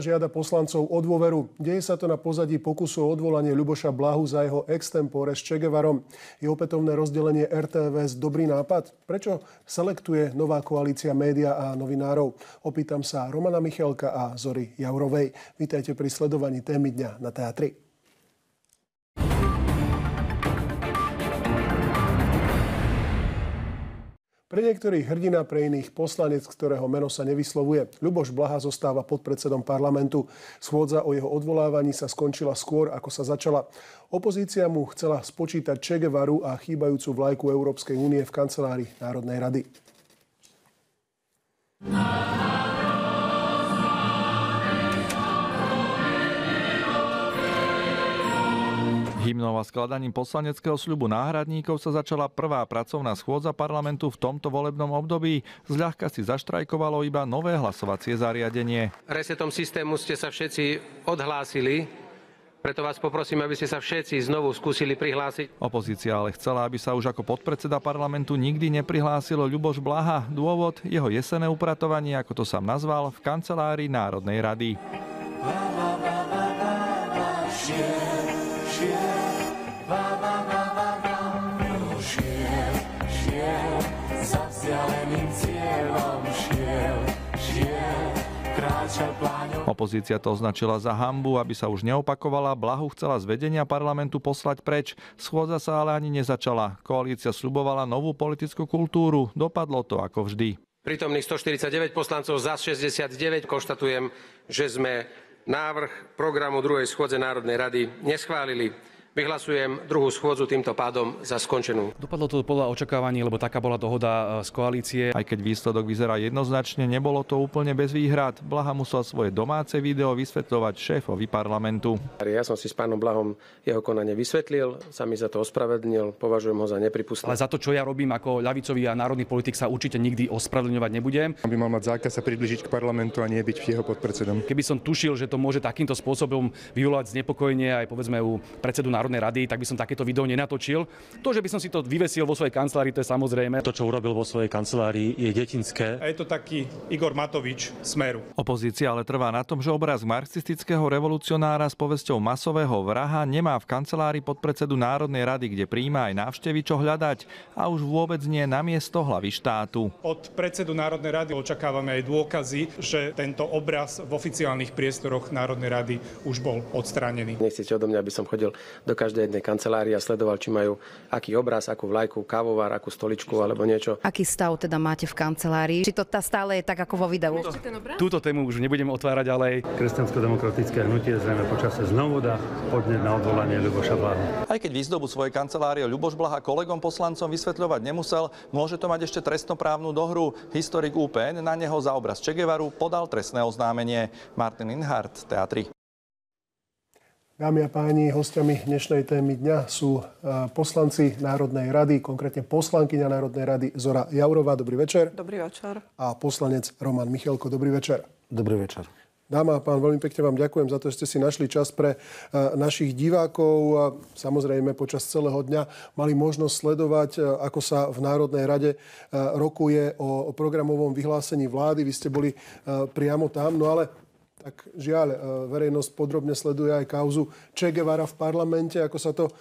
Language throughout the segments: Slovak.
žiada poslancov o dôveru. Deje sa to na pozadí pokusu o odvolanie Ľuboša Blahu za jeho extempore s Čegevarom. Je opätovné rozdelenie RTVS dobrý nápad? Prečo selektuje nová koalícia média a novinárov? Opýtam sa Romana Michalka a Zory Jaurovej. Vítajte pri sledovaní témy dňa na teatri. Pre niektorých hrdina, pre iných poslanec, ktorého meno sa nevyslovuje. Ľuboš Blaha zostáva podpredsedom parlamentu. Schôdza o jeho odvolávaní sa skončila skôr, ako sa začala. Opozícia mu chcela spočítať Čegevaru a chýbajúcu vlajku Európskej únie v kancelárii Národnej rady. Aha. Hymnou a skladaním poslaneckého sľubu náhradníkov sa začala prvá pracovná schôdza parlamentu v tomto volebnom období. Zľahka si zaštrajkovalo iba nové hlasovacie zariadenie. Resetom systému ste sa všetci odhlásili, preto vás poprosím, aby ste sa všetci znovu skúsili prihlásiť. Opozícia ale chcela, aby sa už ako podpredseda parlamentu nikdy neprihlásilo Ľuboš Blaha. Dôvod jeho jesené upratovanie, ako to sám nazval, v kancelárii Národnej rady. Ba, ba, ba, ba, ba, ba, Opozícia to označila za hambu, aby sa už neopakovala. Blahu chcela z vedenia parlamentu poslať preč. Schôdza sa ale ani nezačala. Koalícia slubovala novú politickú kultúru. Dopadlo to ako vždy. Prítomných 149 poslancov za 69 konštatujem, že sme návrh programu druhej schôdze Národnej rady neschválili. Vyhlasujem druhú schôdzu týmto pádom za skončenú. Dopadlo to podľa očakávaní, lebo taká bola dohoda e, z koalície. Aj keď výsledok vyzerá jednoznačne, nebolo to úplne bez výhrad. Blaha musel svoje domáce video vysvetľovať šéfovi parlamentu. Ja som si s pánom Blahom jeho konanie vysvetlil, sa mi za to ospravedlnil, považujem ho za nepripustné. Ale za to, čo ja robím ako ľavicový a národný politik, sa určite nikdy ospravedlňovať nebudem. By mal mať zákaz sa priblížiť k parlamentu a nie byť jeho podpredsedom. Keby som tušil, že to môže takýmto spôsobom vyvolať znepokojenie aj povedzme u predsedu národ Národnej rady, tak by som takéto video nenatočil. To, že by som si to vyvesil vo svojej kancelárii, to je samozrejme. To, čo urobil vo svojej kancelárii, je detinské. A je to taký Igor Matovič smeru. Opozícia ale trvá na tom, že obraz marxistického revolucionára s povesťou masového vraha nemá v kancelárii podpredsedu Národnej rady, kde príjma aj návštevy, čo hľadať a už vôbec nie na miesto hlavy štátu. Od predsedu Národnej rady očakávame aj dôkazy, že tento obraz v oficiálnych priestoroch Národnej rady už bol odstránený. Nechcete odo mňa, aby som chodil do každej jednej kancelárii a sledoval, či majú aký obraz, akú vlajku, kávovár, akú stoličku alebo niečo. Aký stav teda máte v kancelárii? Či to tá stále je tak ako vo videu? Túto, tému už nebudeme otvárať ďalej. Kresťansko-demokratické hnutie zrejme počasie znovu dá podnet na odvolanie Ľuboša Blaha. Aj keď výzdobu svojej kancelárie Ľuboš Blaha kolegom poslancom vysvetľovať nemusel, môže to mať ešte trestnoprávnu dohru. Historik UPN na neho za obraz Čegevaru podal trestné oznámenie. Martin Inhardt, Teatri. Dámy a páni, hostiami dnešnej témy dňa sú e, poslanci Národnej rady, konkrétne poslankyňa Národnej rady Zora Jaurová. Dobrý večer. Dobrý večer. A poslanec Roman Michalko. Dobrý večer. Dobrý večer. Dáma a pán, veľmi pekne vám ďakujem za to, že ste si našli čas pre e, našich divákov samozrejme počas celého dňa mali možnosť sledovať, e, ako sa v Národnej rade rokuje o programovom vyhlásení vlády. Vy ste boli priamo tam, no ale tak žiaľ, e, verejnosť podrobne sleduje aj kauzu Che Guevara v parlamente, ako sa to e,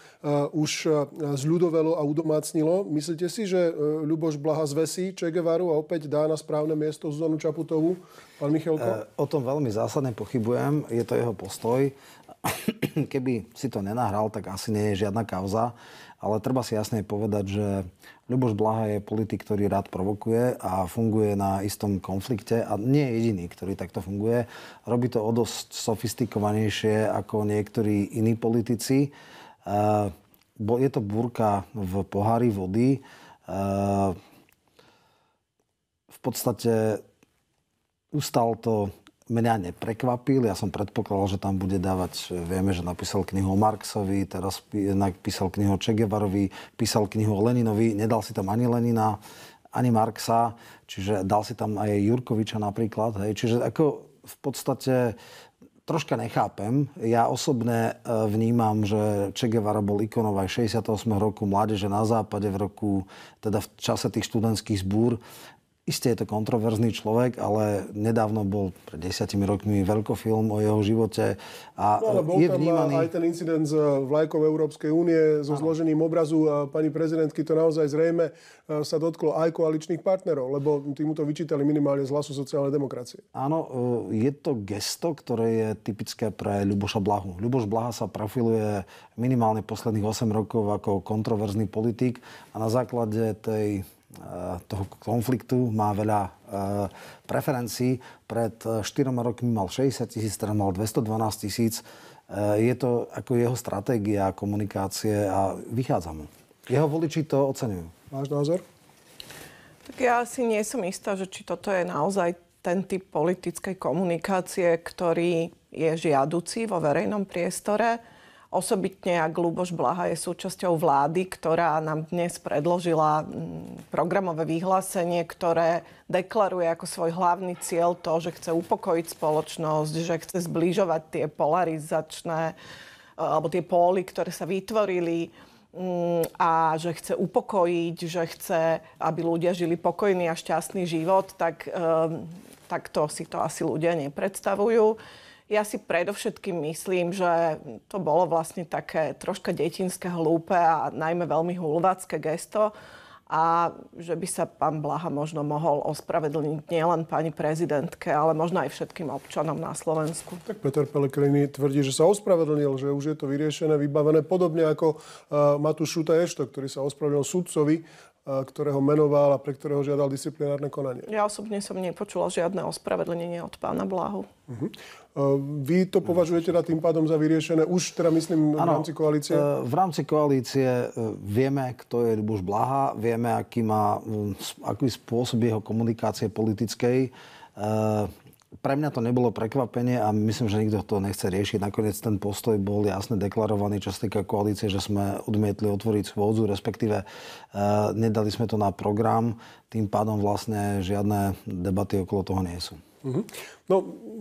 už e, zľudovelo a udomácnilo. Myslíte si, že Ľuboš Blaha zvesí Che Guevaru a opäť dá na správne miesto Zuzanu Čaputovú? Pán Michalko? O tom veľmi zásadne pochybujem. Je to jeho postoj. keby si to nenahral, tak asi nie je žiadna kauza. Ale treba si jasne povedať, že Ľuboš Blaha je politik, ktorý rád provokuje a funguje na istom konflikte a nie je jediný, ktorý takto funguje. Robí to o dosť sofistikovanejšie ako niektorí iní politici. Eh, je to búrka v pohári vody. Eh, v podstate ustal to mňa neprekvapil. Ja som predpokladal, že tam bude dávať, vieme, že napísal knihu o Marxovi, teraz napísal knihu o Čegevarovi, písal knihu o Leninovi, nedal si tam ani Lenina, ani Marxa, čiže dal si tam aj Jurkoviča napríklad. Hej. Čiže ako v podstate troška nechápem. Ja osobne e, vnímam, že Che Guevara bol ikonou aj 68. roku mládeže na západe v roku, teda v čase tých študentských zbúr. Isté je to kontroverzný človek, ale nedávno bol pred desiatimi rokmi veľkofilm o jeho živote a no, ale bol je tam vnímaný... aj ten incident s eh, vlajkou Európskej únie so ano. zložením obrazu a pani prezidentky to naozaj zrejme eh, sa dotklo aj koaličných partnerov, lebo týmu to vyčítali minimálne z hlasu sociálnej demokracie. Áno, eh, je to gesto, ktoré je typické pre Ľuboša Blahu. Ľuboš Blaha sa profiluje minimálne posledných 8 rokov ako kontroverzný politik a na základe tej Eh, toho konfliktu, má veľa eh, preferencií. Pred 4 eh, rokmi mal 60 tisíc, teraz mal 212 tisíc. Je to ako jeho stratégia komunikácie a vychádza mu. Jeho voliči to oceňujú. Váš názor? Tak ja si nie som istá, že či toto je naozaj ten typ politickej komunikácie, ktorý je žiaducí vo verejnom priestore Osobitne, ak Lúbož Blaha je súčasťou vlády, ktorá nám dnes predložila mm, programové vyhlásenie, ktoré deklaruje ako svoj hlavný cieľ to, že chce upokojiť spoločnosť, že chce zbližovať tie polarizačné eh, alebo tie póly, ktoré sa vytvorili mm, a že chce upokojiť, že chce, aby ľudia žili pokojný a šťastný život, tak, eh, tak to si to asi ľudia nepredstavujú. Ja si predovšetkým myslím, že to bolo vlastne také troška detinské, hlúpe a najmä veľmi hulvácké gesto a že by sa pán Blaha možno mohol ospravedlniť nielen pani prezidentke, ale možno aj všetkým občanom na Slovensku. Tak Peter Pellegrini tvrdí, že sa ospravedlnil, že už je to vyriešené, vybavené, podobne ako uh, Matúš Šutaješto, ktorý sa ospravedlnil sudcovi E, ktorého menoval a pre ktorého žiadal disciplinárne konanie. Ja osobne som nepočula žiadne ospravedlenie od pána Blahu. Uh-huh. Mhm. E, vy to považujete teda tým pádom za vyriešené už, teda myslím, ano, e, v rámci koalície? V rámci koalície vieme, kto je Luboš Blaha, vieme, aký, má, aký spôsob jeho komunikácie politickej pre mňa to nebolo prekvapenie a myslím, že nikto to nechce riešiť. Nakoniec ten postoj bol jasne deklarovaný, čo sa týka koalície, že sme odmietli otvoriť schôdzu, respektíve e, nedali sme to na program, tým pádom vlastne žiadne debaty okolo toho nie sú. Mhm. No,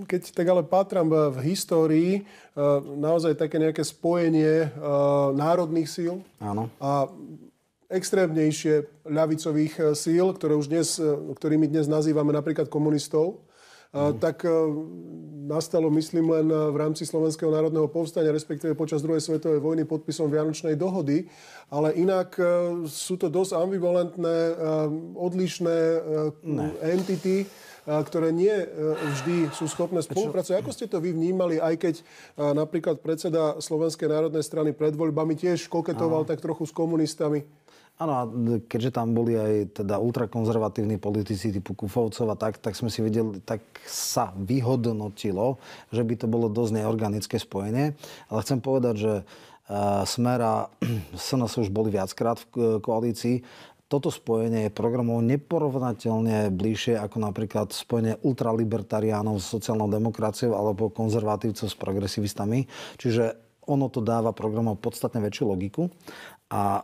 keď tak ale pátram eh, v histórii, eh, naozaj také nejaké spojenie národných síl Áno. a extrémnejšie ľavicových síl, ktoré už dnes, ktorými dnes nazývame napríklad komunistov, tak e, nastalo, myslím, len e, v rámci Slovenského národného povstania, respektíve počas druhej svetovej vojny podpisom Vianočnej dohody. Ale inak e, sú to dosť ambivalentné, odlišné ne. entity ktoré nie vždy sú schopné spolupracovať. Ako ste to vy vnímali, aj keď napríklad predseda Slovenskej národnej strany pred voľbami tiež koketoval Aha. tak trochu s komunistami? Áno, a keďže tam boli aj teda ultrakonzervatívni politici typu Kufovcov a tak, tak sme si vedeli, tak sa vyhodnotilo, že by to bolo dosť neorganické spojenie. Ale chcem povedať, že e, Smer a SNS už boli viackrát v e, koalícii toto spojenie je programov neporovnateľne bližšie ako napríklad spojenie ultralibertariánov s sociálnou demokraciou alebo konzervatívcov s progresivistami. Čiže ono to dáva programom podstatne väčšiu logiku. A e,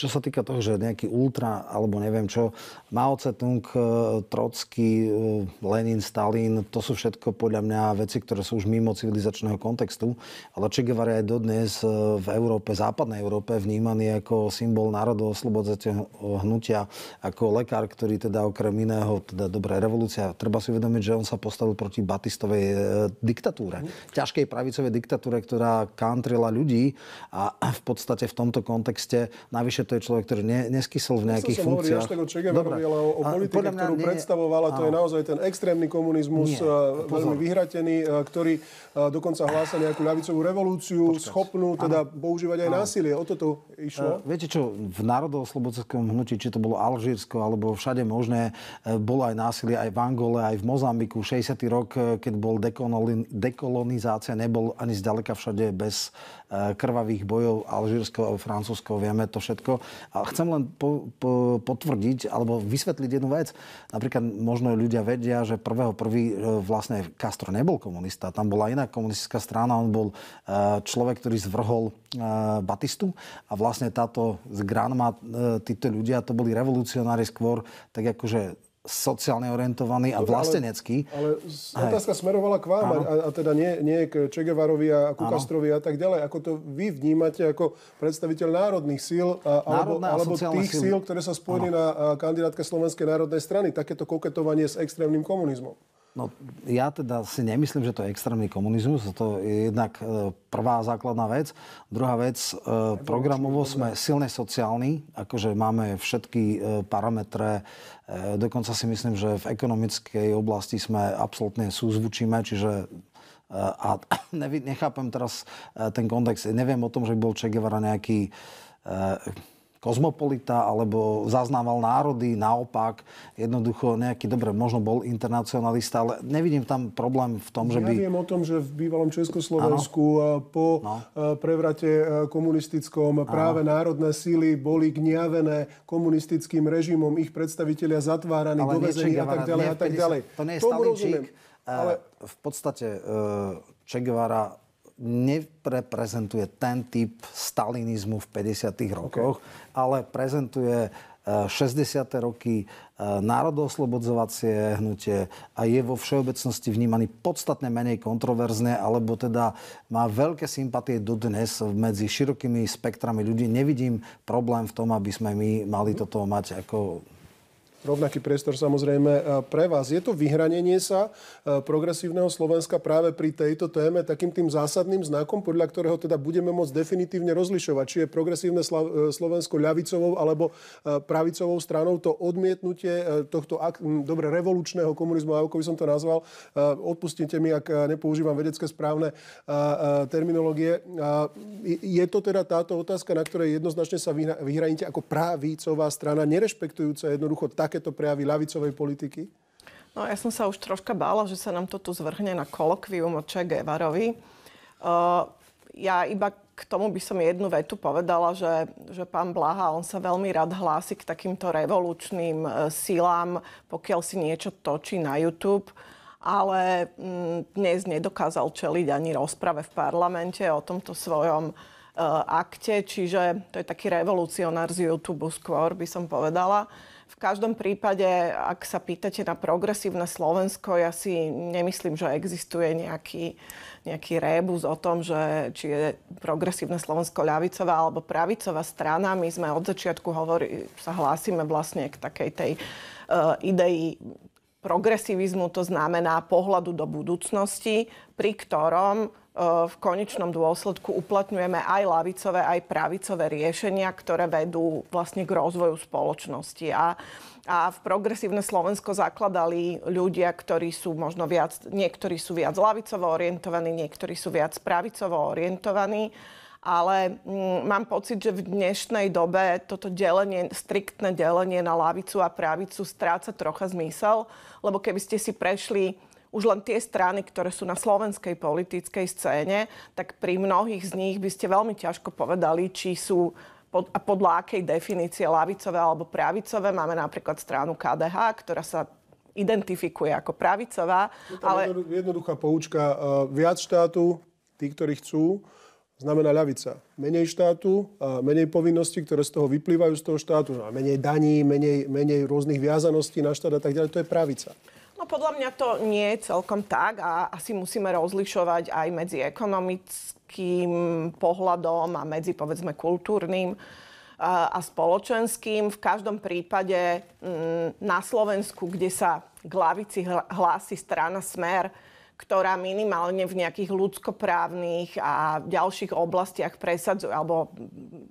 čo sa týka toho, že nejaký ultra alebo neviem čo, Mao Tse-tung, e, Trotsky, e, Lenin, Stalin, to sú všetko podľa mňa veci, ktoré sú už mimo civilizačného kontextu. Ale Che Guevara je dodnes v Európe, západnej Európe vnímaný ako symbol národov národooslobodzateľného hnutia, ako lekár, ktorý teda okrem iného, teda dobrá revolúcia, treba si uvedomiť, že on sa postavil proti Batistovej diktatúre. Ťažkej pravicovej diktatúre, ktorá kantrila ľudí a v podstate v tomto kontexte kontexte. Navyše to je človek, ktorý ne, neskysol v nejakých ja funkciách. Hovorí, až tak o Čegeverovi, ale o, politike, ktorú nie... predstavovala, to je naozaj ten extrémny komunizmus, nie, pozor. veľmi vyhratený, ktorý dokonca hlása nejakú ľavicovú revolúciu, Počkať. schopnú teda ano. používať aj ano. násilie. O toto išlo. Uh, viete čo, v národovoslobodskom hnutí, či to bolo Alžírsko alebo všade možné, e, bolo aj násilie aj v Angole, aj v Mozambiku. 60. rok, e, keď bol dekolonizácia, nebol ani zďaleka všade bez Eh, krvavých bojov alžírskeho alebo francúzského, vieme to všetko. A chcem len po, po, potvrdiť alebo vysvetliť jednu vec. Napríklad možno ľudia vedia, že prvého prvý eh, vlastne Castro nebol komunista, tam bola iná komunistická strana, on bol eh, človek, ktorý zvrhol Batistu a vlastne táto z Granma, títo ľudia, to boli revolucionári skôr, tak akože sociálne orientovaný a vlastenecký. Ale, ale otázka smerovala k vám a, a teda nie, nie k Čegevarovi a ku Kastrovi a tak ďalej. Ako to vy vnímate ako predstaviteľ národných síl a, alebo, a alebo tých síl, síl ktoré sa spojili ano. na kandidátke Slovenskej národnej strany? Takéto koketovanie s extrémnym komunizmom. No, ja teda si nemyslím, že to je extrémny komunizmus. To je jednak e, prvá základná vec. Druhá vec, e, programovo sme silne sociálni, akože máme všetky e, parametre. Dokonca si myslím, že v ekonomickej oblasti sme absolútne súzvučíme, čiže a nechápem teraz ten kontext. Neviem o tom, že by bol Che Guevara nejaký kozmopolita alebo zaznával národy, naopak jednoducho nejaký, dobre, možno bol internacionalista, ale nevidím tam problém v tom, no, že by... Ja viem o tom, že v bývalom Československu ano. po no. E, prevrate e, komunistickom ano. práve národné síly boli gniavené komunistickým režimom, ich predstavitelia zatváraní, dovezení a tak ďalej a tak ďalej. To nie je Tomu rozumiem, e, ale... v podstate čegvara nepreprezentuje ten typ stalinizmu v 50. rokoch, okay. ale prezentuje 60. E, roky e, národoslobodzovacie hnutie a je vo všeobecnosti vnímaný podstatne menej kontroverzne, alebo teda má veľké sympatie dodnes medzi širokými spektrami ľudí. Nevidím problém v tom, aby sme my mali toto mať ako rovnaký priestor samozrejme e, pre vás. Je to vyhranenie sa e, progresívneho Slovenska práve pri tejto téme takým tým zásadným znakom, podľa ktorého teda budeme môcť definitívne rozlišovať, či je progresívne e, Slovensko ľavicovou alebo pravicovou stranou to odmietnutie tohto ak- dobre revolučného komunizmu, ako by som to nazval. Odpustite mi, ak nepoužívam vedecké správne terminológie. Je to teda táto otázka, na ktorej jednoznačne sa vyhraníte ako pravicová strana, nerešpektujúca jednoducho tak takéto prejavy ľavicovej politiky? No ja som sa už troška bála, že sa nám to tu zvrhne na kolokvium od Che Guevarovi. Uh, ja iba k tomu by som jednu vetu povedala, že, že pán Blaha, on sa veľmi rád hlási k takýmto revolučným e, silám, pokiaľ si niečo točí na YouTube, ale m, mm, dnes nedokázal čeliť ani rozprave v parlamente o tomto svojom e, akte, čiže to je taký revolucionár z YouTube skôr, by som povedala. V každom prípade, ak sa pýtate na progresívne Slovensko, ja si nemyslím, že existuje nejaký, nejaký rébus o tom, že či je progresívne Slovensko ľavicová alebo pravicová strana. My sme od začiatku hovorí, sa hlásime vlastne k takej tej uh, idei progresivizmu, to znamená pohľadu do budúcnosti, pri ktorom v konečnom dôsledku uplatňujeme aj lavicové, aj pravicové riešenia, ktoré vedú vlastne k rozvoju spoločnosti. A, a v progresívne Slovensko zakladali ľudia, ktorí sú možno viac, niektorí sú viac lavicovo orientovaní, niektorí sú viac pravicovo orientovaní ale mm, mám pocit, že v dnešnej dobe toto delenie, striktné delenie na lavicu a pravicu stráca trocha zmysel, lebo keby ste si prešli už len tie strany, ktoré sú na slovenskej politickej scéne, tak pri mnohých z nich by ste veľmi ťažko povedali, či sú pod, a podľa akej definície lavicové alebo pravicové. Máme napríklad stranu KDH, ktorá sa identifikuje ako pravicová. Je tam ale... jednoduchá poučka. E, viac štátu, tí, ktorí chcú, znamená ľavica. Menej štátu, menej povinností, ktoré z toho vyplývajú z toho štátu. No menej daní, menej, menej rôznych viazaností na štát a tak ďalej. To je pravica. No podľa mňa to nie je celkom tak a asi musíme rozlišovať aj medzi ekonomickým pohľadom a medzi povedzme kultúrnym a spoločenským. V každom prípade mm, na Slovensku, kde sa k lavici hlási strana Smer, ktorá minimálne v nejakých ľudskoprávnych a ďalších oblastiach presadzuje, alebo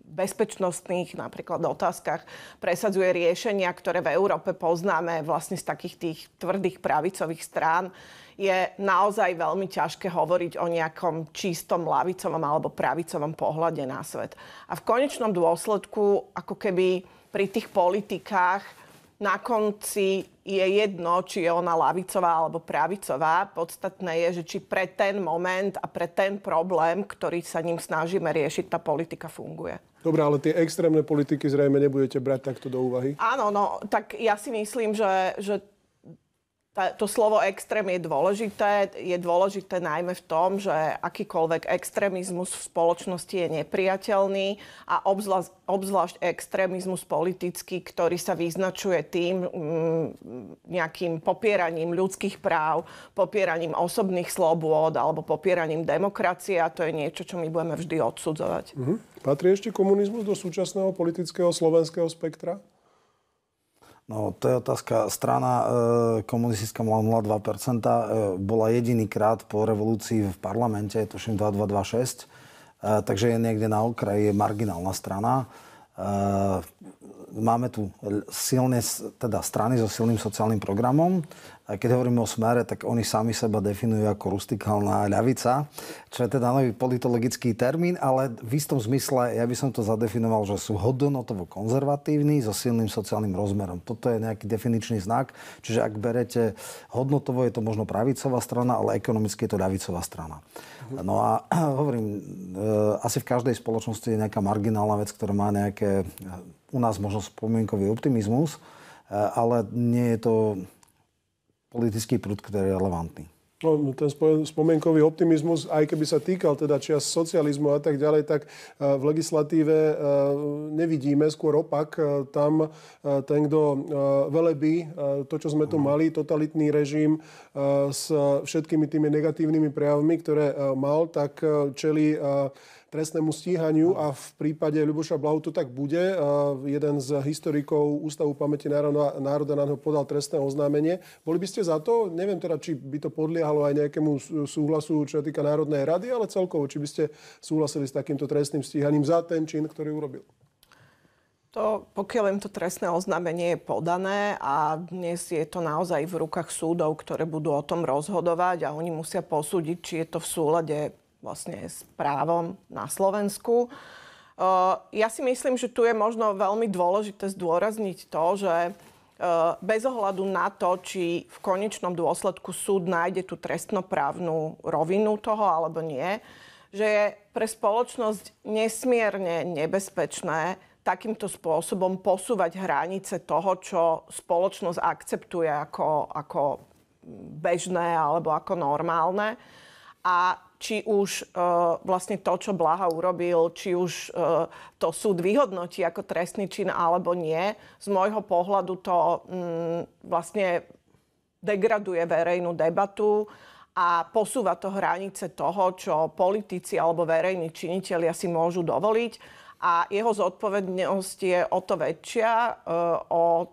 bezpečnostných napríklad otázkach presadzuje riešenia, ktoré v Európe poznáme vlastne z takých tých tvrdých pravicových strán je naozaj veľmi ťažké hovoriť o nejakom čistom lavicovom alebo pravicovom pohľade na svet. A v konečnom dôsledku, ako keby pri tých politikách na konci je jedno, či je ona lavicová alebo pravicová. Podstatné je, že či pre ten moment a pre ten problém, ktorý sa ním snažíme riešiť, tá politika funguje. Dobre, ale tie extrémne politiky zrejme nebudete brať takto do úvahy? Áno, no tak ja si myslím, že, že to slovo extrém je dôležité. Je dôležité najmä v tom, že akýkoľvek extrémizmus v spoločnosti je nepriateľný a obzvlášť, obzvlášť extrémizmus politický, ktorý sa vyznačuje tým mm, nejakým popieraním ľudských práv, popieraním osobných slobôd alebo popieraním demokracie a to je niečo, čo my budeme vždy odsudzovať. Mm-hmm. Patrí ešte komunizmus do súčasného politického slovenského spektra? No, to je otázka. Strana e, komunistická mala 0,2%. E, bola jediný krát po revolúcii v parlamente, tuším 2226. E, takže je niekde na okraji, je marginálna strana. E, máme tu silne, teda strany so silným sociálnym programom. A keď hovoríme o smere, tak oni sami seba definujú ako rustikálna ľavica, čo je teda nový politologický termín, ale v istom zmysle ja by som to zadefinoval, že sú hodnotovo konzervatívni so silným sociálnym rozmerom. Toto je nejaký definičný znak, čiže ak berete hodnotovo, je to možno pravicová strana, ale ekonomicky je to ľavicová strana. No a hovorím, e, asi v každej spoločnosti je nejaká marginálna vec, ktorá má nejaké, e, u nás možno spomienkový optimizmus, e, ale nie je to politický prúd, ktorý je relevantný. No, no ten spomienkový optimizmus, aj keby sa týkal teda čias socializmu a tak ďalej, tak e, v legislatíve e, nevidíme, skôr opak. E, tam ten, kto velebí to, čo sme tu mhm. mali, totalitný režim s všetkými tými negatívnymi prejavmi, ktoré mal, tak čeli trestnému stíhaniu a v prípade Ľuboša Blahu to tak bude. Jeden z historikov Ústavu pamäti národa, národa na podal trestné oznámenie. Boli by ste za to? Neviem teda, či by to podliehalo aj nejakému súhlasu, čo sa týka Národnej rady, ale celkovo, či by ste súhlasili s takýmto trestným stíhaním za ten čin, ktorý urobil? To, pokiaľ im to trestné oznámenie je podané a dnes je to naozaj v rukách súdov, ktoré budú o tom rozhodovať a oni musia posúdiť, či je to v súlade vlastne s právom na Slovensku. E, ja si myslím, že tu je možno veľmi dôležité zdôrazniť to, že e, bez ohľadu na to, či v konečnom dôsledku súd nájde tú trestnoprávnu rovinu toho alebo nie, že je pre spoločnosť nesmierne nebezpečné takýmto spôsobom posúvať hranice toho, čo spoločnosť akceptuje ako, ako bežné alebo ako normálne. A či už uh, vlastne to, čo Blaha urobil, či už uh, to súd vyhodnotí ako trestný čin alebo nie, z môjho pohľadu to mm, vlastne degraduje verejnú debatu a posúva to hranice toho, čo politici alebo verejní činitelia si môžu dovoliť. A jeho zodpovednosť je o to väčšia, uh, o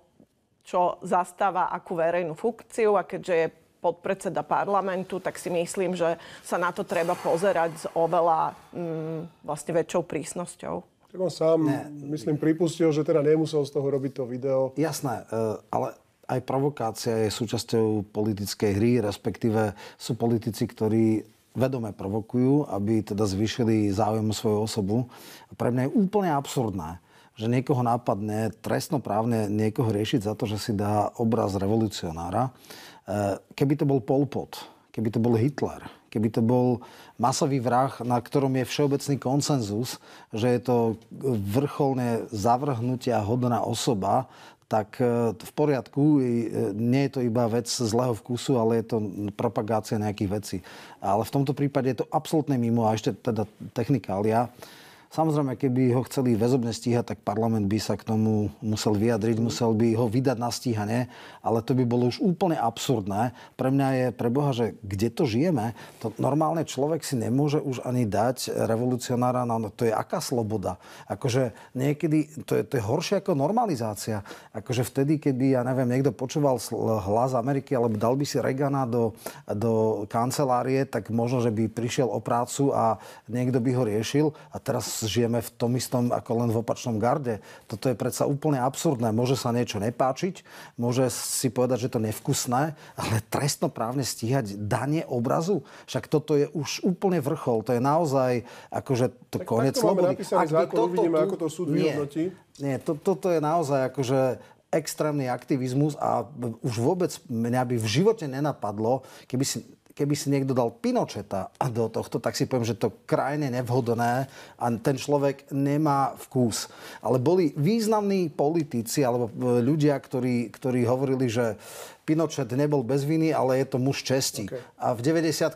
čo zastáva akú verejnú funkciu a keďže je podpredseda parlamentu, tak si myslím, že sa na to treba pozerať s oveľa mm, vlastne väčšou prísnosťou. Tak on sám, ne. myslím, pripustil, že teda nemusel z toho robiť to video. Jasné, e, ale aj provokácia je súčasťou politickej hry, respektíve sú politici, ktorí vedome provokujú, aby teda zvýšili záujem svoju osobu. Pre mňa je úplne absurdné, že niekoho nápadne trestnoprávne niekoho riešiť za to, že si dá obraz revolucionára. E, keby to bol Pot, keby to bol Hitler, keby to bol masový vrah, na ktorom je všeobecný konsenzus, že je to vrcholne zavrhnutia hodná osoba, tak e, v poriadku, e, nie je to iba vec zlého vkusu, ale je to propagácia nejakých vecí. Ale v tomto prípade je to absolútne mimo a ešte teda technikália. Samozrejme, keby ho chceli väzobne stíhať, tak parlament by sa k tomu musel vyjadriť, musel by ho vydať na stíhanie, ale to by bolo už úplne absurdné. Pre mňa je, pre Boha, že kde to žijeme, to normálne človek si nemôže už ani dať revolucionára na no, to je aká sloboda. Akože niekedy, to je, to je horšie ako normalizácia. Akože vtedy, keby, ja neviem, niekto počúval hlas Ameriky, alebo dal by si Regana do, do kancelárie, tak možno, že by prišiel o prácu a niekto by ho riešil. A teraz žijeme v tom istom, ako len v opačnom garde. Toto je predsa úplne absurdné. Môže sa niečo nepáčiť, môže si povedať, že to nevkusné, ale trestnoprávne stíhať danie obrazu? Však toto je už úplne vrchol. To je naozaj akože to tak, koniec slobody. Ak zákon, toto, uvidíme, tu... ako to súd nie, vyhodnotí. Nie, to, toto je naozaj akože extrémny aktivizmus a už vôbec mňa by v živote nenapadlo, keby si keby si niekto dal Pinocheta do tohto, tak si poviem, že to krajne nevhodné a ten človek nemá vkus. Ale boli významní politici alebo e, ľudia, ktorí, ktorí hovorili, že Pinochet nebol bez viny, ale je to muž česti. Okay. A v 90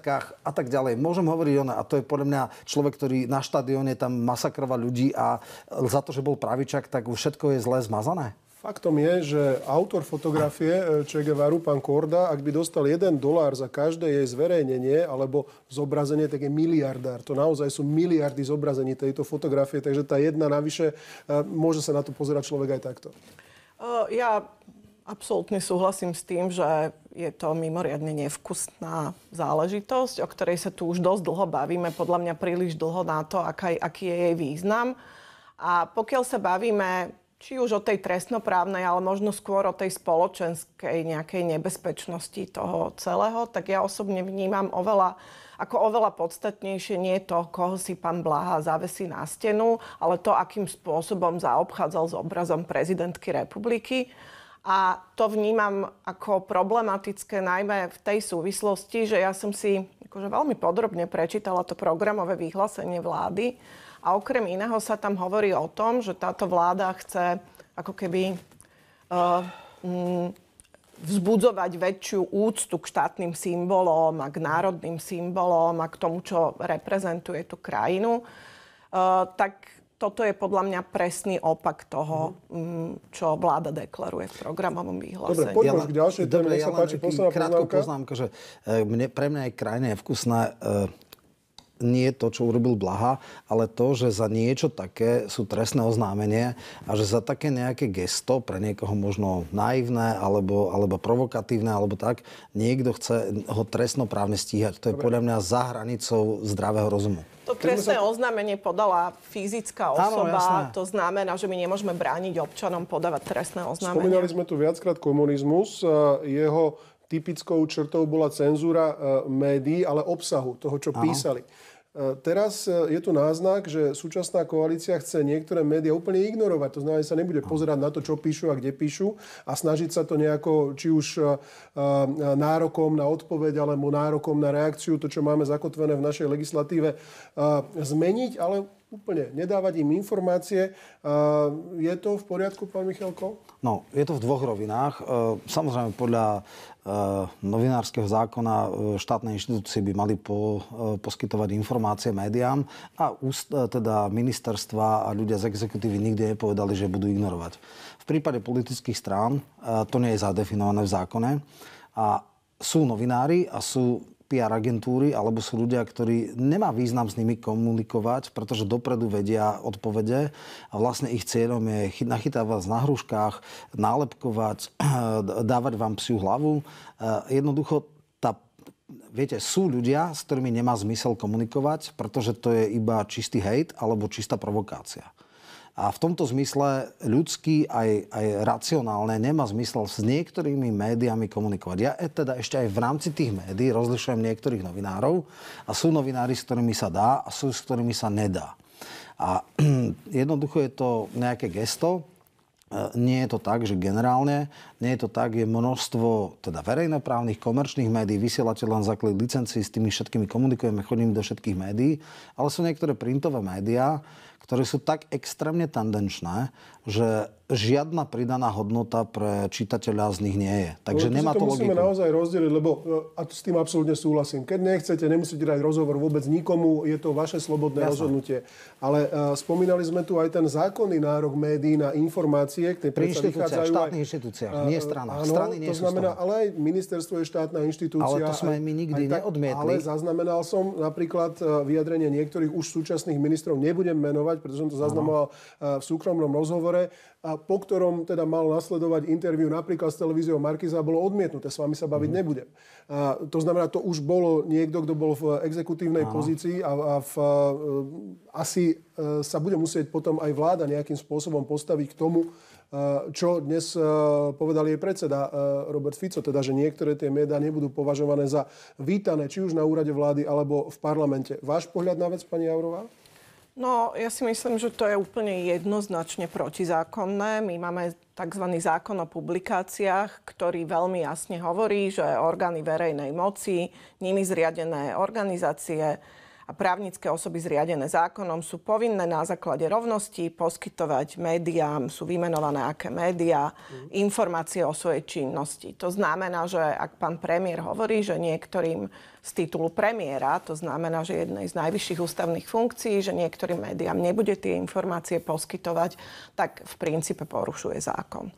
a tak ďalej. Môžem hovoriť ona, a to je podľa mňa človek, ktorý na štadióne tam masakroval ľudí a za to, že bol pravičak, tak už všetko je zle zmazané. Faktom je, že autor fotografie eh, Che Guevaru, pán Korda, ak by dostal 1 dolár za každé jej zverejnenie alebo zobrazenie, tak je miliardár. To naozaj sú miliardy zobrazení tejto fotografie, takže tá jedna navyše, eh, môže sa na to pozerať človek aj takto. Eh, ja absolútne súhlasím s tým, že je to mimoriadne nevkusná záležitosť, o ktorej sa tu už dosť dlho bavíme, podľa mňa príliš dlho na to, aký je jej význam. A pokiaľ sa bavíme či už o tej trestnoprávnej, ale možno skôr o tej spoločenskej nejakej nebezpečnosti toho celého, tak ja osobne vnímam oveľa, ako oveľa podstatnejšie nie to, koho si pán Blaha zavesí na stenu, ale to, akým spôsobom zaobchádzal s obrazom prezidentky republiky. A to vnímam ako problematické najmä v tej súvislosti, že ja som si akože veľmi podrobne prečítala to programové vyhlásenie vlády a okrem iného sa tam hovorí o tom, že táto vláda chce ako keby uh, eh, m, mm, vzbudzovať väčšiu úctu k štátnym symbolom a k národným symbolom a k tomu, čo reprezentuje tú krajinu, uh, tak toto je podľa mňa presný opak toho, mm. čo vláda deklaruje v programovom výhlasení. Dobre, poďme ja, k ďalšej téme, ja sa páči posledná poznámka. poznámka, že eh, mne, pre mňa je krajina je vkusná nie to, čo urobil Blaha, ale to, že za niečo také sú trestné oznámenie a že za také nejaké gesto, pre niekoho možno naivné alebo, alebo provokatívne alebo tak, niekto chce ho trestnoprávne stíhať. To je Dobre. podľa mňa za hranicou zdravého rozumu. To trestné oznámenie podala fyzická osoba, Áno, jasné. to znamená, že my nemôžeme brániť občanom podávať trestné oznámenie. Spomínali sme tu viackrát komunizmus, e, jeho typickou črtou bola cenzúra e, médií, ale obsahu, toho, čo Aha. písali. E, teraz e, je tu náznak, že súčasná koalícia chce niektoré médiá úplne ignorovať. To znamená, že sa nebude pozerať na to, čo píšu a kde píšu a snažiť sa to nejako, či už e, nárokom na odpoveď alebo nárokom na reakciu, to, čo máme zakotvené v našej legislatíve, zmeniť, ale Úplne. Nedávať im informácie. Je to v poriadku, pán Michalko? No, je to v dvoch rovinách. E, samozrejme, podľa e, novinárskeho zákona e, štátne inštitúcie by mali po, poskytovať informácie médiám a úst, teda ministerstva a ľudia z exekutívy nikdy nepovedali, že budú ignorovať. V prípade politických strán to nie je zadefinované v zákone a sú novinári a sú PR agentúry, alebo sú ľudia, ktorí nemá význam s nimi komunikovať, pretože dopredu vedia odpovede a vlastne ich cieľom je nachytávať vás na hruškách, nálepkovať, dávať vám psiu hlavu. E, jednoducho tá Viete, sú ľudia, s ktorými nemá zmysel komunikovať, pretože to je iba čistý hejt alebo čistá provokácia. A v tomto zmysle ľudský aj, aj racionálne nemá zmysel s niektorými médiami komunikovať. Ja e, teda ešte aj v rámci tých médií rozlišujem niektorých novinárov a sú novinári, s ktorými sa dá a sú, s ktorými sa nedá. A jednoducho je to nejaké gesto, nie je to tak, že generálne, nie je to tak, je množstvo teda verejnoprávnych, komerčných médií, vysielateľ len základ licencií, s tými všetkými komunikujeme, chodíme do všetkých médií, ale sú niektoré printové médiá, ktoré sú tak extrémne tendenčné že žiadna pridaná hodnota pre čitateľa z nich nie je. Takže no, nemá to, to logiku. musíme naozaj rozdeliť, lebo e, a s tým absolútne súhlasím. Keď nechcete, nemusíte dať rozhovor vôbec nikomu, je to vaše slobodné Jasne. rozhodnutie. Ale uh, spomínali sme tu aj ten zákonný nárok médií na informácie, ktoré pri inštitúciách, štátnych inštitúciách, nie e, stranách. Áno, Strany nie to znamená, ale aj ministerstvo je štátna inštitúcia. Ale to sme aj, my nikdy aj tak, neodmietli. Ale zaznamenal som napríklad vyjadrenie niektorých už súčasných ministrov, nebudem menovať, pretože som to zaznamoval v súkromnom rozhovore, rozhovore, a po ktorom teda mal nasledovať interviu napríklad s televíziou Markiza bolo odmietnuté, s vami sa baviť mm. nebudem. A to znamená, to už bolo niekto, kto bol v exekutívnej Aha. pozícii a, a v, e, asi e, sa bude musieť potom aj vláda nejakým spôsobom postaviť k tomu, e, čo dnes povedal jej predseda Robert Fico, teda, že niektoré tie médiá nebudú považované za vítané, či už na úrade vlády, alebo v parlamente. Váš pohľad na vec, pani Jaurová? No, ja si myslím, že to je úplne jednoznačne protizákonné. My máme tzv. zákon o publikáciách, ktorý veľmi jasne hovorí, že orgány verejnej moci, nimi zriadené organizácie, a právnické osoby zriadené zákonom sú povinné na základe rovnosti poskytovať médiám, sú vymenované aké médiá, mhm. informácie o svojej činnosti. To znamená, že ak pán premiér hovorí, že niektorým z titulu premiéra, to znamená, že jednej z najvyšších ústavných funkcií, že niektorým médiám nebude tie informácie poskytovať, tak v princípe porušuje zákon.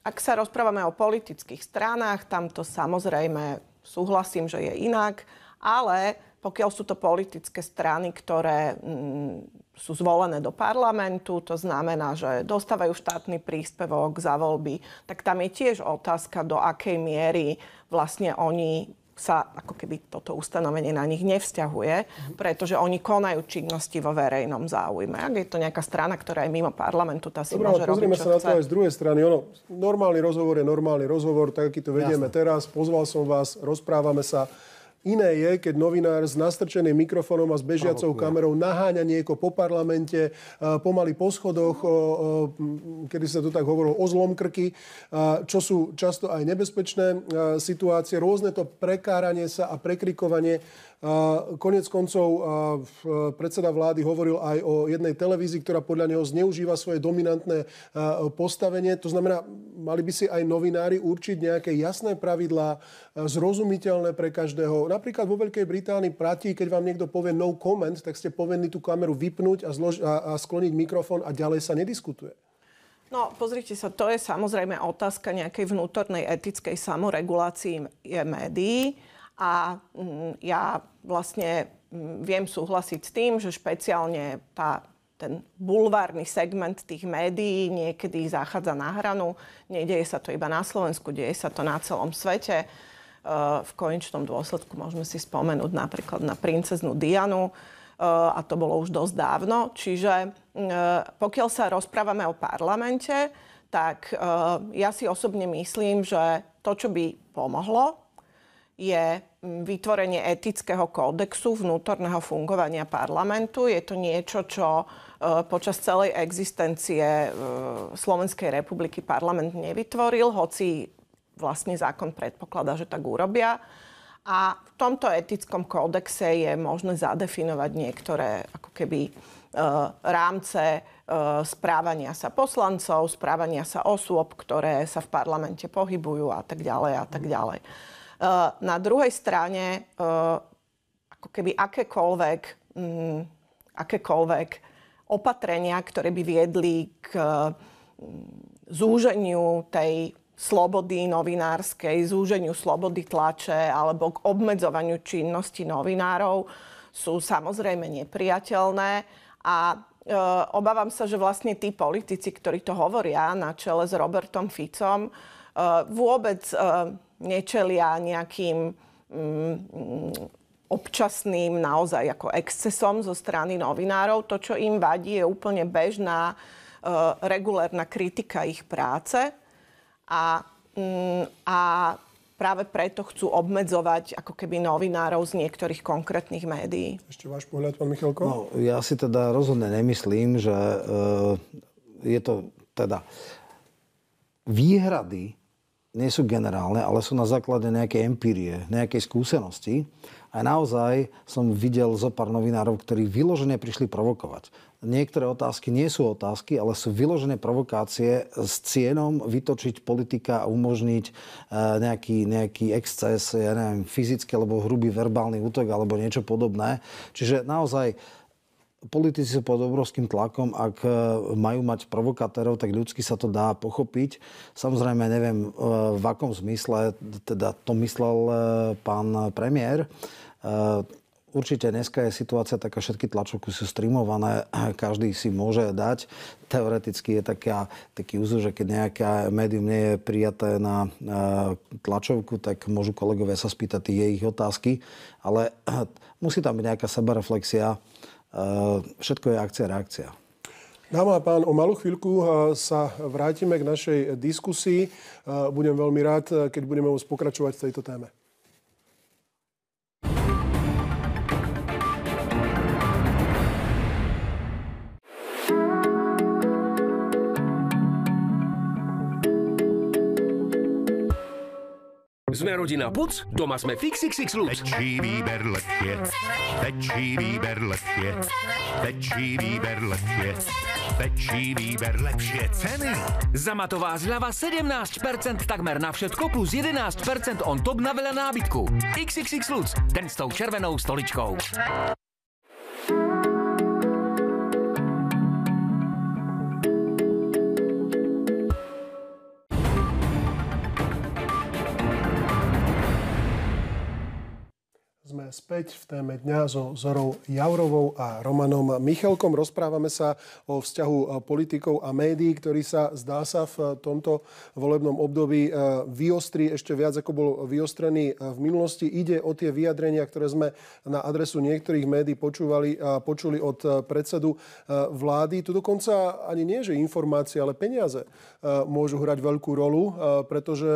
Ak sa rozprávame o politických stranách, tam to samozrejme súhlasím, že je inak, ale pokiaľ sú to politické strany, ktoré mm, sú zvolené do parlamentu, to znamená, že dostávajú štátny príspevok za voľby, tak tam je tiež otázka, do akej miery vlastne oni sa ako keby toto ustanovenie na nich nevzťahuje, mhm. pretože oni konajú činnosti vo verejnom záujme. Ak je to nejaká strana, ktorá je mimo parlamentu, tá si Dobre, môže robiť, sa chce. na to aj z druhej strany. Ono, normálny rozhovor je normálny rozhovor, tak aký to vedieme Jasne. teraz. Pozval som vás, rozprávame sa. Iné je, keď novinár s nastrčeným mikrofónom a s bežiacou kamerou naháňa nieko po parlamente, e, pomaly po schodoch, kedy sa to tak hovorilo o zlomkrky, e, čo sú často aj nebezpečné e, situácie. Rôzne to prekáranie sa a prekrikovanie Konec koncov e, predseda vlády hovoril aj o jednej televízii, ktorá podľa neho zneužíva svoje dominantné e, postavenie. To znamená, mali by si aj novinári určiť nejaké jasné pravidlá, e, zrozumiteľné pre každého. Napríklad vo Veľkej Británii platí, keď vám niekto povie no comment, tak ste povinní tú kameru vypnúť a, zlož- a, a skloniť mikrofón a ďalej sa nediskutuje. No, pozrite sa, to je samozrejme otázka nejakej vnútornej etickej samoregulácii médií a mm, ja vlastne mm, viem súhlasiť s tým, že špeciálne tá, ten bulvárny segment tých médií niekedy zachádza na hranu. Nedeje sa to iba na Slovensku, deje sa to na celom svete. E, v konečnom dôsledku môžeme si spomenúť napríklad na princeznú Dianu, e, a to bolo už dosť dávno. Čiže e, pokiaľ sa rozprávame o parlamente, tak ja si osobne myslím, že to, čo by pomohlo, je vytvorenie etického kódexu vnútorného fungovania parlamentu. Je to niečo, čo e, počas celej existencie e, Slovenskej republiky parlament nevytvoril, hoci vlastne zákon predpokladá, že tak urobia. A v tomto etickom kódexe je možné zadefinovať niektoré ako keby e, rámce správania sa poslancov, správania sa osôb, ktoré sa v parlamente pohybujú a tak ďalej a tak ďalej. Mm. Eh, na druhej strane, eh, ako keby akékoľvek, mm, akékoľvek opatrenia, ktoré by viedli k mm, zúženiu tej slobody novinárskej, zúženiu slobody tlače alebo k obmedzovaniu činnosti novinárov sú samozrejme nepriateľné a e, obávam sa, že vlastne tí politici, ktorí to hovoria na čele s Robertom Ficom, e, vôbec e, nečelia nejakým mm, občasným naozaj ako excesom zo strany novinárov. To, čo im vadí, je úplne bežná, e, regulérna kritika ich práce a, mm, a práve preto chcú obmedzovať ako keby novinárov z niektorých konkrétnych médií. Ešte váš pohľad, pán Michalko? No, ja si teda rozhodne nemyslím, že e, je to teda výhrady nie sú generálne, ale sú na základe nejakej empírie, nejakej skúsenosti. A naozaj som videl zo pár novinárov, ktorí vyložene prišli provokovať. Niektoré otázky nie sú otázky, ale sú vyložené provokácie s cieľom vytočiť politika a umožniť e, nejaký, nejaký exces, ja neviem, fyzický alebo hrubý verbálny útok alebo niečo podobné. Čiže naozaj politici sú pod obrovským tlakom, ak e, majú mať provokatérov, tak ľudsky sa to dá pochopiť. Samozrejme, neviem, e, v akom zmysle teda to myslel e, pán premiér. Určite dneska je situácia taká, všetky tlačovky sú streamované, každý si môže dať. Teoreticky je taká, taký úzor, že keď nejaké médium nie je prijaté na tlačovku, tak môžu kolegovia sa spýtať tie ich otázky, ale musí tam byť nejaká sebareflexia Eh, všetko je akcia, reakcia. Dáma a pán, o malú chvíľku eh, sa vrátime k našej diskusii. Eh, budem veľmi rád, keď budeme môcť pokračovať v tejto téme. Sme rodina Puc, doma sme Fixixix Lux. Väčší výber lepšie, väčší výber lepšie, väčší výber lepšie, väčší výber lepšie ceny. Zamatová zľava 17% takmer na všetko plus 11% on top na veľa nábytku. XXX Lux, ten s tou červenou stoličkou. Sme späť v téme dňa so Zorou Jaurovou a Romanom Michalkom. Rozprávame sa o vzťahu e, politikov a médií, ktorý sa zdá sa v e, tomto volebnom období e, vyostri ešte viac, ako bol vyostrený v minulosti. Ide o tie vyjadrenia, ktoré sme na adresu niektorých médií počúvali a počuli od predsedu vlády. Tu dokonca ani nie, že informácie, ale peniaze môžu hrať veľkú rolu, pretože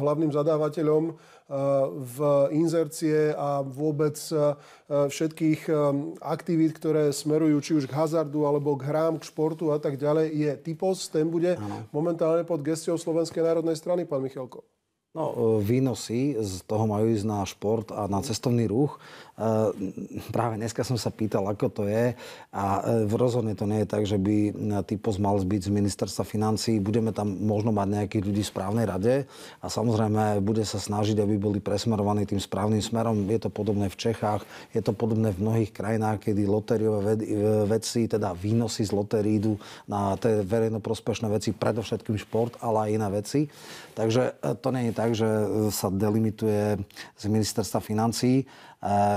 hlavným zadávateľom Eh, v inzercie a vôbec eh, všetkých eh, aktivít, ktoré smerujú či už k hazardu alebo k hrám, k športu a tak ďalej, je typos. Ten bude ano. momentálne pod gestiou Slovenskej národnej strany, pán Michalko. No, výnosy z toho majú ísť na šport a na cestovný ruch Ehm, práve dneska som sa pýtal, ako to je a e, rozhodne to nie je tak, že by e, typos mal zbyť z ministerstva financí. Budeme tam možno mať nejakých ľudí v správnej rade a samozrejme bude sa snažiť, aby boli presmerovaní tým správnym smerom. Je to podobné v Čechách, je to podobné v mnohých krajinách, kedy lotériové veci, e, teda výnosy z lotérií idú na tie verejnoprospešné veci, predovšetkým šport, ale aj iné veci. Takže to nie je tak, že sa delimituje z ministerstva financí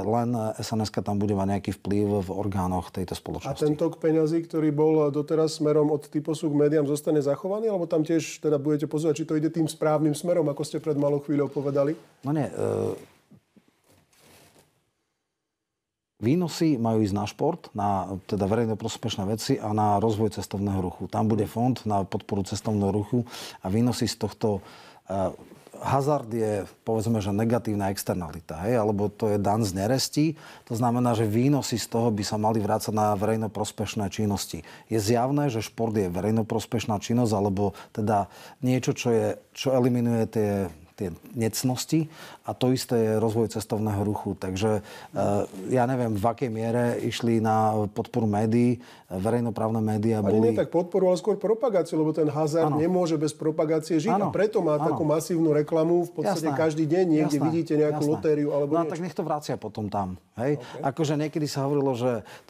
len sns tam bude mať nejaký vplyv v orgánoch tejto spoločnosti. A ten tok peňazí, ktorý bol doteraz smerom od typosu k médiám, zostane zachovaný? Alebo tam tiež teda budete pozerať, či to ide tým správnym smerom, ako ste pred malou chvíľou povedali? No nie, e- Výnosy majú ísť na šport, na teda verejné prospešné veci a na rozvoj cestovného ruchu. Tam bude fond na podporu cestovného ruchu a výnosy z tohto e, hazard je, povedzme, že negatívna externalita, hej, alebo to je dan z nerestí. To znamená, že výnosy z toho by sa mali vrácať na verejnoprospešné činnosti. Je zjavné, že šport je verejnoprospešná činnosť, alebo teda niečo, čo, je, čo eliminuje tie tie necnosti a to isté je rozvoj cestovného ruchu. Takže eh, ja neviem, v akej miere išli na podporu médií, verejnoprávne médiá Ani boli... Ani tak podporu, ale skôr propagáciu, lebo ten hazard ano. nemôže bez propagácie žiť ano. a preto má ano. takú masívnu reklamu v podstate Jasné. každý deň niekde Jasné. vidíte nejakú Jasné. lotériu alebo No niečo. tak nech to vracia potom tam. Hej? Okay. Akože niekedy sa hovorilo, že eh,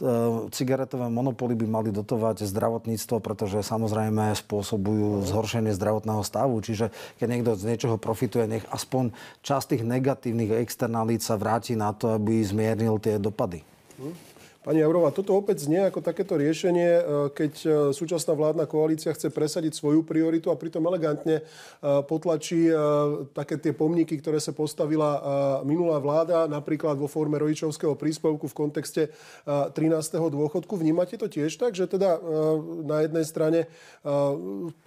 cigaretové monopoly by mali dotovať zdravotníctvo, pretože samozrejme spôsobujú zhoršenie zdravotného stavu. Čiže keď niekto z niečoho profituje, poskytuje, nech aspoň časť tých negatívnych externalít sa vráti na to, aby zmiernil tie dopady. Hm? Pani Jaurová, toto opäť znie ako takéto riešenie, e, keď e, súčasná vládna koalícia chce presadiť svoju prioritu a pritom elegantne e, potlačí také tie pomníky, ktoré sa postavila minulá vláda, napríklad vo forme rodičovského príspevku v kontexte 13. dôchodku. Vnímate to tiež tak, že teda na jednej strane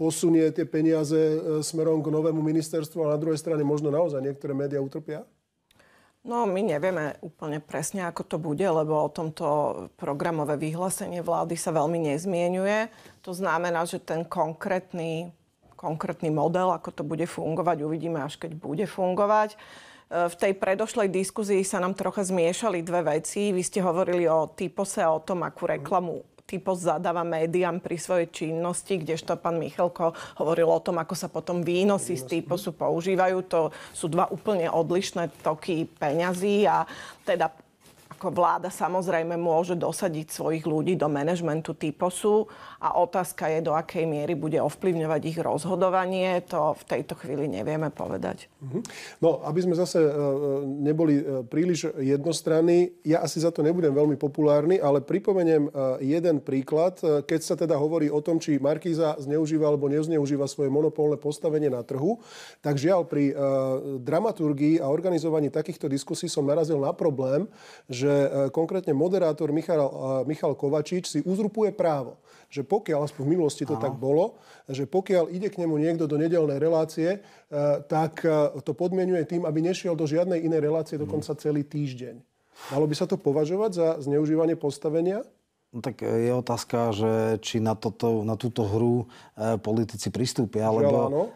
posunie tie peniaze smerom k novému ministerstvu a na druhej strane možno naozaj niektoré médiá utrpia? No, my nevieme úplne presne, ako to bude, lebo o tomto programové vyhlásenie vlády sa veľmi nezmienuje. To znamená, že ten konkrétny, konkrétny model, ako to bude fungovať, uvidíme, až keď bude fungovať. E, v tej predošlej diskuzii sa nám trocha zmiešali dve veci. Vy ste hovorili o typose a o tom, akú reklamu typo zadáva médiám pri svojej činnosti, kdežto pán Michalko hovoril o tom, ako sa potom výnosy z typosu používajú. To sú dva úplne odlišné toky peňazí a teda ako vláda samozrejme môže dosadiť svojich ľudí do manažmentu typosu a otázka je, do akej miery bude ovplyvňovať ich rozhodovanie. To v tejto chvíli nevieme povedať. Mhm. No, aby sme zase e, e, neboli e, príliš jednostranní, ja asi za to nebudem veľmi populárny, ale pripomeniem jeden príklad, keď sa teda hovorí o tom, či Markíza zneužíva alebo nezneužíva svoje monopolné postavenie na trhu, tak žiaľ pri dramaturgii a organizovaní takýchto diskusí som narazil na problém, že že e, konkrétne moderátor Michal, e, Michal Kovačič si uzrupuje právo, že pokiaľ, aspoň v minulosti to Aha. tak bolo, že pokiaľ ide k nemu niekto do nedelnej relácie, e, tak to podmienuje tým, aby nešiel do žiadnej inej relácie dokonca mm. celý týždeň. Malo by sa to považovať za zneužívanie postavenia? No tak je otázka, že či na, toto, na túto hru e, politici pristúpia, lebo,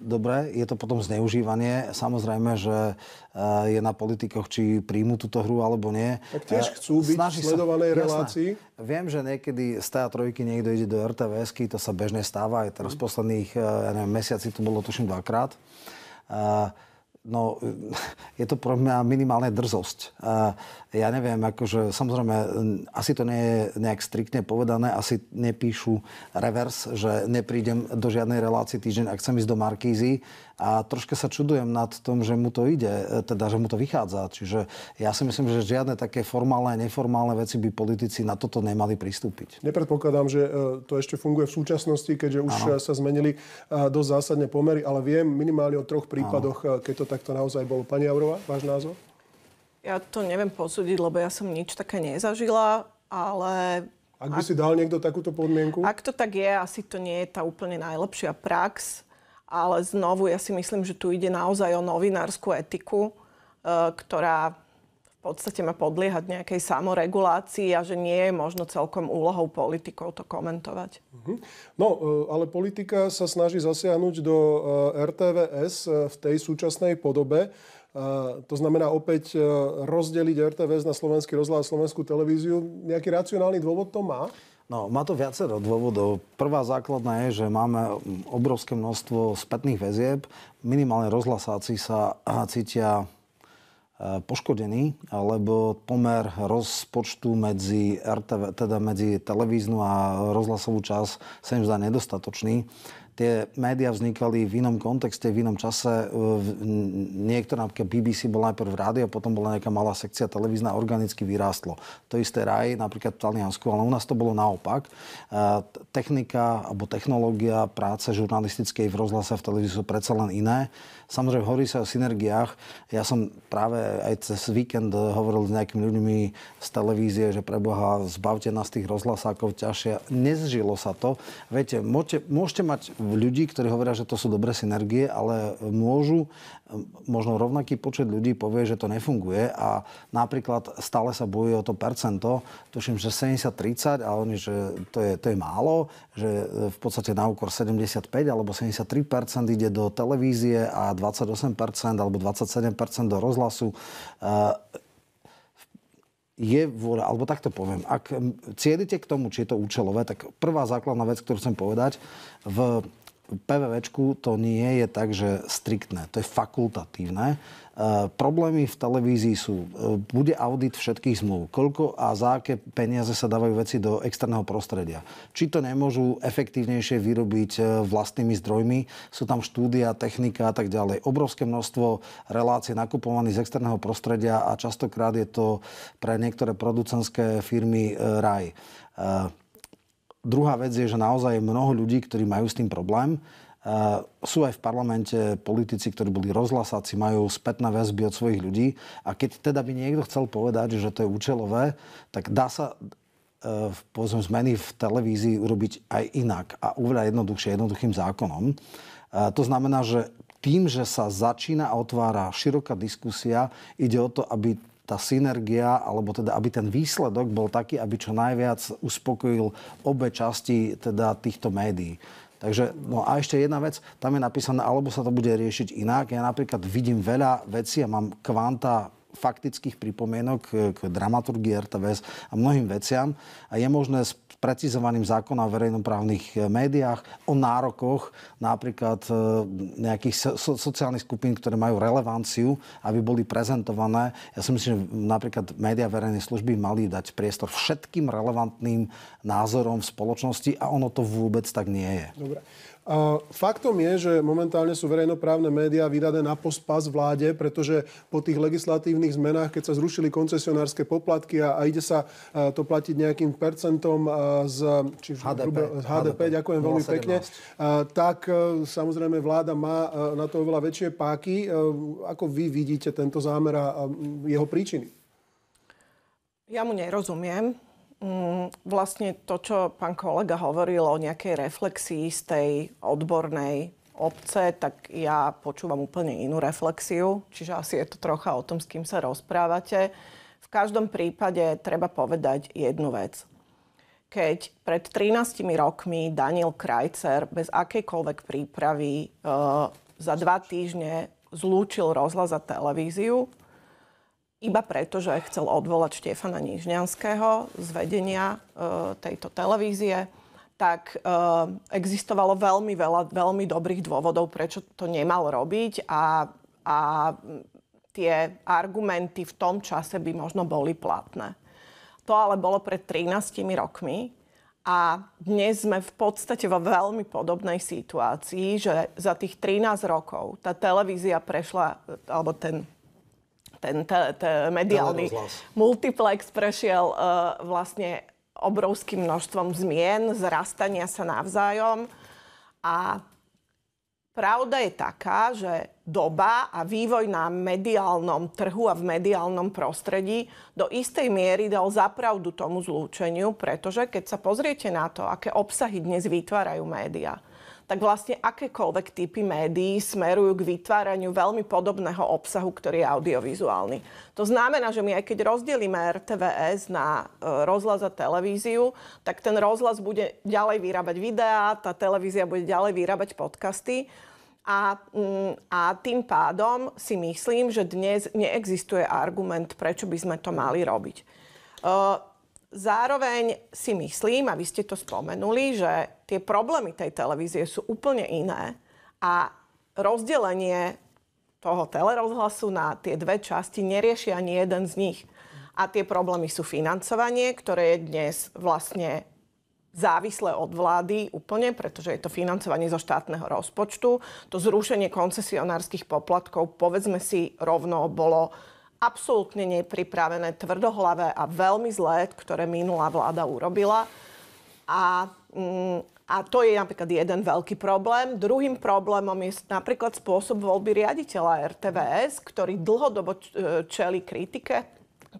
Dobre, je to potom zneužívanie. Samozrejme, že eh, je na politikoch, či príjmu túto hru alebo nie. Tak tiež eh, chcú byť Snaží v sledovanej sa, relácii. Jasné. Viem, že niekedy z TA3 niekto ide do rtvs to sa bežne stáva. Aj teraz mm. posledných eh, ja neviem, mesiaci to bolo tuším dvakrát. Uh, No, je to pre mňa minimálne drzosť. A ja neviem, akože samozrejme, asi to nie je nejak striktne povedané, asi nepíšu revers, že neprídem do žiadnej relácie týždeň, ak chcem ísť do Markízy, a troška sa čudujem nad tom, že mu to ide, e, teda, že mu to vychádza. Čiže ja si myslím, že žiadne také formálne a neformálne veci by politici na toto nemali pristúpiť. Nepredpokladám, že e, to ešte funguje v súčasnosti, keďže už ano. E, sa zmenili dosť zásadne pomery, ale viem minimálne o troch prípadoch, ano. keď to takto naozaj bolo. Pani Aurova, váš názor? Ja to neviem posúdiť, lebo ja som nič také nezažila, ale ak by ak, si dal niekto takúto podmienku? Ak to tak je, asi to nie je tá úplne najlepšia prax ale znovu ja si myslím, že tu ide naozaj o novinárskú etiku, e, ktorá v podstate má podliehať nejakej samoregulácii a že nie je možno celkom úlohou politikov to komentovať. Mhm. No, e, ale politika sa snaží zasiahnuť do e, RTVS v tej súčasnej podobe. To znamená opäť rozdeliť RTVS na slovenský rozhľad a slovenskú televíziu. Nejaký racionálny dôvod to má? No, má to viacero dôvodov. Prvá základná je, že máme obrovské množstvo spätných väzieb. Minimálne rozhlasáci sa eh, cítia eh, poškodení, lebo pomer rozpočtu medzi RTV, teda medzi televíznu a rozhlasovú čas sa im zdá nedostatočný tie médiá vznikali v inom kontexte, v inom čase. E, niektorá, napríklad BBC bola najprv v rádiu, potom bola nejaká malá sekcia televízna, organicky vyrástlo. To isté raj, napríklad v Taliansku, ale u nás to bolo naopak. E, technika alebo technológia práce žurnalistickej v rozhlase v televízii sú predsa len iné. Samozrejme, hovorí sa o synergiách. Ja som práve aj cez víkend hovoril s nejakými ľuďmi z televízie, že preboha, zbavte nás tých rozhlasákov ťažšie. Nezžilo sa to. Viete, môžete, môžete mať ľudí, ktorí hovoria, že to sú dobré synergie, ale môžu možno rovnaký počet ľudí povie, že to nefunguje a napríklad stále sa bojuje o to percento, tuším, že 70-30 a oni, že to je, to je málo, že e, v podstate na úkor 75 alebo 73% ide do televízie a 28% alebo 27% do rozhlasu e, je alebo takto poviem, ak cieľite k tomu, či je to účelové, tak prvá základná vec, ktorú chcem povedať, v PVVčku to nie je tak, že striktné, to je fakultatívne. E, problémy v televízii sú, e, bude audit všetkých zmluv, koľko a za aké peniaze sa dávajú veci do externého prostredia. Či to nemôžu efektívnejšie vyrobiť e, vlastnými zdrojmi, sú tam štúdia, technika a tak ďalej. Obrovské množstvo relácie nakupovaných z externého prostredia a častokrát je to pre niektoré producentské firmy e, raj. E, Druhá vec je, že naozaj je mnoho ľudí, ktorí majú s tým problém. Uh, sú aj v parlamente politici, ktorí boli rozhlasáci, majú spätné väzby od svojich ľudí. A keď teda by niekto chcel povedať, že to je účelové, tak dá sa uh, povedzme, zmeny v televízii urobiť aj inak a oveľa jednoduchšie, jednoduchým zákonom. Uh, to znamená, že tým, že sa začína a otvára široká diskusia, ide o to, aby tá synergia, alebo teda aby ten výsledok bol taký, aby čo najviac uspokojil obe časti teda týchto médií. Takže, no a ešte jedna vec, tam je napísané, alebo sa to bude riešiť inak. Ja napríklad vidím veľa vecí a mám kvanta faktických pripomienok eh, k dramaturgii RTVS a mnohým veciam a je možné s precizovaným zákona o verejnoprávnych eh, médiách, o nárokoch napríklad eh, nejakých so, sociálnych skupín, ktoré majú relevanciu, aby boli prezentované. Ja si myslím, že napríklad médiá verejnej služby mali dať priestor všetkým relevantným názorom v spoločnosti a ono to vôbec tak nie je. Dobre. Faktom je, že momentálne sú verejnoprávne médiá vydané na pospas vláde, pretože po tých legislatívnych zmenách, keď sa zrušili koncesionárske poplatky a, a ide sa e, to platiť nejakým percentom e, z, či HDP. Hrube, z HDP, HDP, ďakujem 0, veľmi 17. pekne, e, tak samozrejme vláda má na to oveľa väčšie páky. Ako vy vidíte tento zámer a jeho príčiny? Ja mu nerozumiem Mm, vlastne to, čo pán kolega hovoril o nejakej reflexii z tej odbornej obce, tak ja počúvam úplne inú reflexiu, čiže asi je to trocha o tom, s kým sa rozprávate. V každom prípade treba povedať jednu vec. Keď pred 13 rokmi Daniel Krajcer bez akejkoľvek prípravy e, za dva týždne zlúčil rozhlas a televíziu, iba preto, že chcel odvolať Štefana Nižňanského z vedenia e, tejto televízie, tak e, existovalo veľmi veľa veľmi dobrých dôvodov, prečo to nemal robiť a, a tie argumenty v tom čase by možno boli platné. To ale bolo pred 13 rokmi a dnes sme v podstate vo veľmi podobnej situácii, že za tých 13 rokov tá televízia prešla, alebo ten ten t- t- mediálny multiplex prešiel uh, vlastne obrovským množstvom zmien, zrastania sa navzájom. A pravda je taká, že doba a vývoj na mediálnom trhu a v mediálnom prostredí do istej miery dal zapravdu tomu zlúčeniu, pretože keď sa pozriete na to, aké obsahy dnes vytvárajú médiá, tak vlastne akékoľvek typy médií smerujú k vytváraniu veľmi podobného obsahu, ktorý je audiovizuálny. To znamená, že my aj keď rozdelíme RTVS na e, rozhlas a televíziu, tak ten rozhlas bude ďalej vyrábať videá, tá televízia bude ďalej vyrábať podcasty. A, mm, a tým pádom si myslím, že dnes neexistuje argument, prečo by sme to mali robiť. E, zároveň si myslím, a vy ste to spomenuli, že tie problémy tej televízie sú úplne iné a rozdelenie toho telerozhlasu na tie dve časti nerieši ani jeden z nich. A tie problémy sú financovanie, ktoré je dnes vlastne závislé od vlády úplne, pretože je to financovanie zo štátneho rozpočtu. To zrušenie koncesionárskych poplatkov, povedzme si rovno, bolo absolútne nepripravené, tvrdohlavé a veľmi zlé, ktoré minulá vláda urobila. A Mm, a to je napríklad jeden veľký problém. Druhým problémom je napríklad spôsob voľby riaditeľa RTVS, ktorý dlhodobo e, čeli kritike,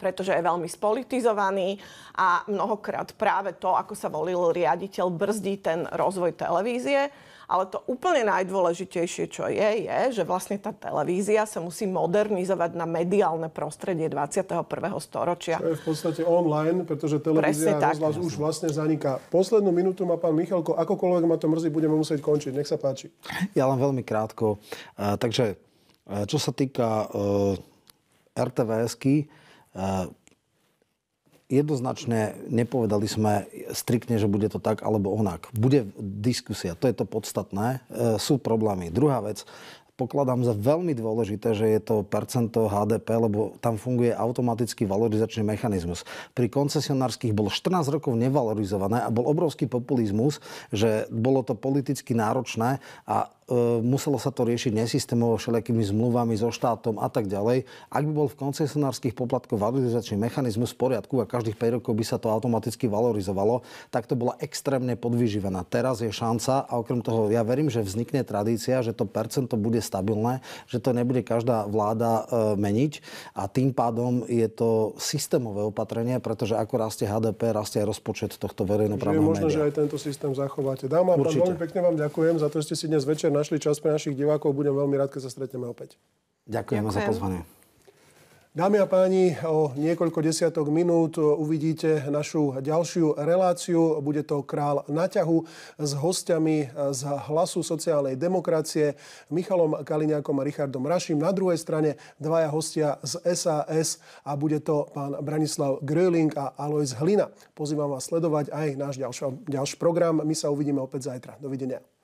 pretože je veľmi spolitizovaný a mnohokrát práve to, ako sa volil riaditeľ, brzdí ten rozvoj televízie. Ale to úplne najdôležitejšie, čo je, je, že vlastne tá televízia sa musí modernizovať na mediálne prostredie 21. storočia. Čo je v podstate online, pretože televízia tak, rozhlas už vlastne zaniká. Poslednú minútu má pán Michalko. Akokoľvek ma to mrzí, budeme musieť končiť. Nech sa páči. Ja len veľmi krátko. E, takže, e, čo sa týka e, RTVS-ky, jednoznačne nepovedali sme striktne, že bude to tak alebo onak. Bude diskusia, to je to podstatné. E, sú problémy. Druhá vec, pokladám za veľmi dôležité, že je to percento HDP, lebo tam funguje automatický valorizačný mechanizmus. Pri koncesionárskych bolo 14 rokov nevalorizované a bol obrovský populizmus, že bolo to politicky náročné a E, muselo sa to riešiť nesystémovo všelijakými zmluvami so štátom a tak ďalej. Ak by bol v koncesionárskych poplatkoch valorizačný mechanizmus v poriadku a každých 5 rokov by sa to automaticky valorizovalo, tak to bola extrémne podvyživená. Teraz je šanca a okrem toho ja verím, že vznikne tradícia, že to percento bude stabilné, že to nebude každá vláda e, meniť a tým pádom je to systémové opatrenie, pretože ako rastie HDP, rastie aj rozpočet tohto verejnoprávneho možno, média. že aj tento systém zachováte. Dáma, pán, veľmi pekne vám ďakujem za to, že ste si dnes večer našli čas pre našich divákov. Budem veľmi rád, keď sa stretneme opäť. Ďakujem, Ďakujem. za pozvanie. Dámy a páni, o niekoľko desiatok minút uvidíte našu ďalšiu reláciu. Bude to Král na ťahu s hostiami z Hlasu sociálnej demokracie Michalom Kaliňákom a Richardom Raším. Na druhej strane dvaja hostia z SAS a bude to pán Branislav Gröling a Alois Hlina. Pozývam vás sledovať aj náš ďalší, ďalší program. My sa uvidíme opäť zajtra. Dovidenia.